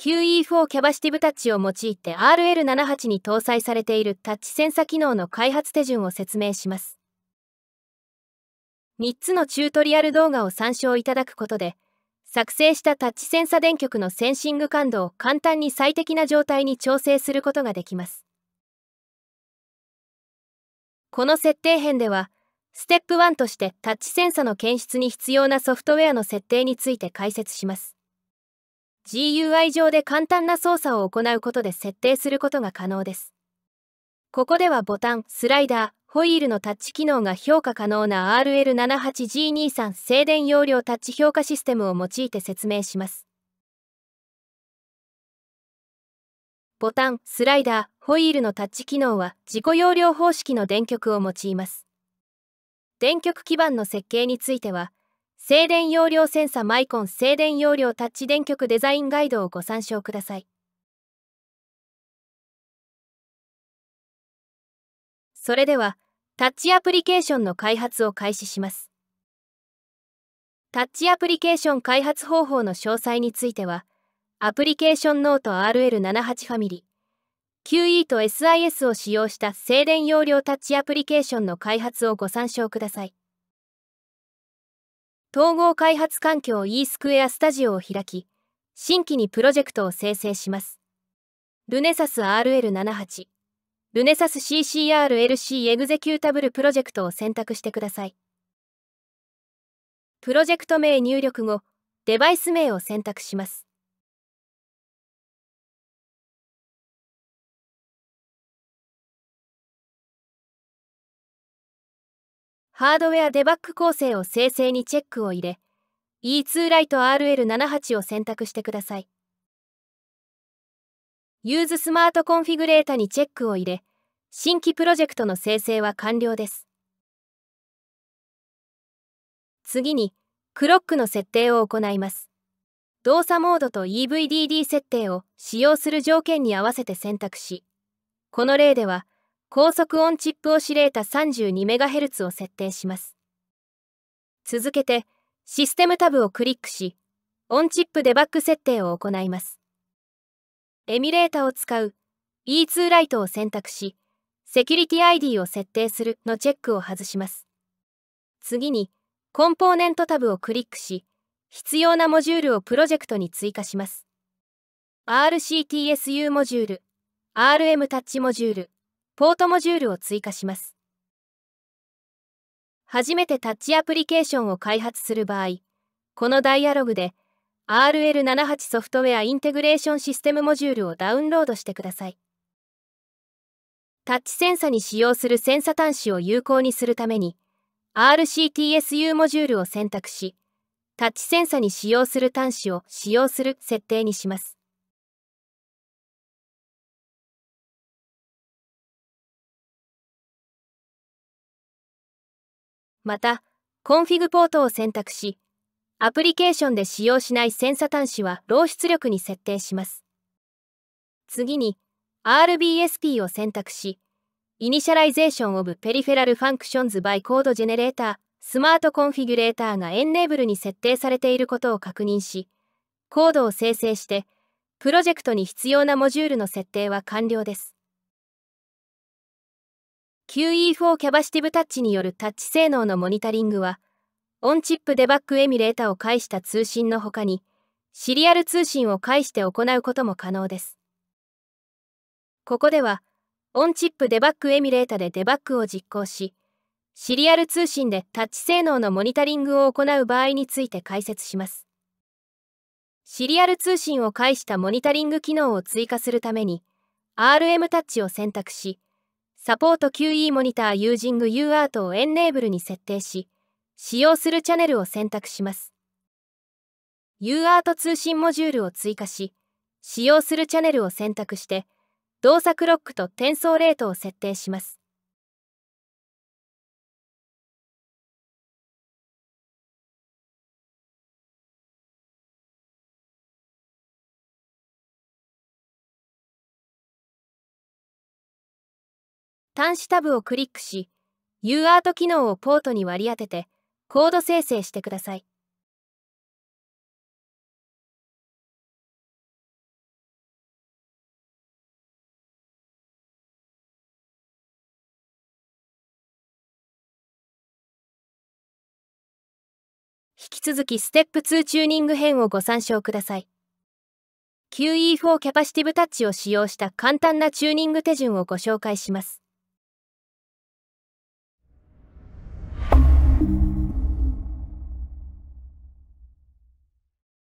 QE4 キャバシティブタッチを用いて RL78 に搭載されているタッチセンサ機能の開発手順を説明します。3つのチュートリアル動画を参照いただくことで、作成したタッチセンサ電極のセンシング感度を簡単に最適な状態に調整することができます。この設定編では、ステップ1としてタッチセンサの検出に必要なソフトウェアの設定について解説します。GUI 上で簡単な操作を行うことで設定することが可能です。ここではボタン、スライダー、ホイールのタッチ機能が評価可能な RL78G23 静電容量タッチ評価システムを用いて説明します。ボタン、スライダー、ホイールのタッチ機能は自己容量方式の電極を用います。電極基板の設計については、静電容量センサマイコン静電容量タッチ電極デザインガイドをご参照ください。それでは、タッチアプリケーションの開発を開始します。タッチアプリケーション開発方法の詳細については、アプリケーションノート RL78 ファミリー、QE と SIS を使用した静電容量タッチアプリケーションの開発をご参照ください。統合開発環境 e スクエアスタジオを開き、新規にプロジェクトを生成します。ルネサス RL78、ルネサス CCRLC エグゼキュータブルプロジェクトを選択してください。プロジェクト名入力後、デバイス名を選択します。ハードウェアデバッグ構成を生成にチェックを入れ E2 ライト RL78 を選択してください。ユーズスマートコンフィグレータにチェックを入れ新規プロジェクトの生成は完了です。次にクロックの設定を行います。動作モードと EVDD 設定を使用する条件に合わせて選択しこの例では「高速オンチップオシレータ 32MHz を設定します。続けて、システムタブをクリックし、オンチップデバッグ設定を行います。エミュレータを使う E2 ライトを選択し、セキュリティ ID を設定するのチェックを外します。次に、コンポーネントタブをクリックし、必要なモジュールをプロジェクトに追加します。RCTSU モジュール、RM タッチモジュール、ポートモジュールを追加します。初めてタッチアプリケーションを開発する場合、このダイアログで RL78 ソフトウェアインテグレーションシステムモジュールをダウンロードしてください。タッチセンサに使用するセンサ端子を有効にするために、RCTSU モジュールを選択し、タッチセンサに使用する端子を使用する設定にします。また、コンフィグポートを選択し、アプリケーションで使用しないセンサ端子は漏出力に設定します。次に、RBSP を選択し、イニシャライゼーションオブペリフェラルファンクションズバイコードジェネレーター、スマートコンフィギュレーターがエンネーブルに設定されていることを確認し、コードを生成して、プロジェクトに必要なモジュールの設定は完了です。QE4 キャバシティブタッチによるタッチ性能のモニタリングは、オンチップデバッグエミュレータを介した通信のほかに、シリアル通信を介して行うことも可能です。ここでは、オンチップデバッグエミュレータでデバッグを実行し、シリアル通信でタッチ性能のモニタリングを行う場合について解説します。シリアル通信を介したモニタリング機能を追加するために、RM タッチを選択し、サポート QE モニターユージング U アートをエンネーブルに設定し、使用するチャンネルを選択します。U アート通信モジュールを追加し、使用するチャンネルを選択して、動作クロックと転送レートを設定します。端子タブをクリックし、UART 機能をポートに割り当てて、コード生成してください。引き続きステップ2チューニング編をご参照ください。QE4 キャパシティブタッチを使用した簡単なチューニング手順をご紹介します。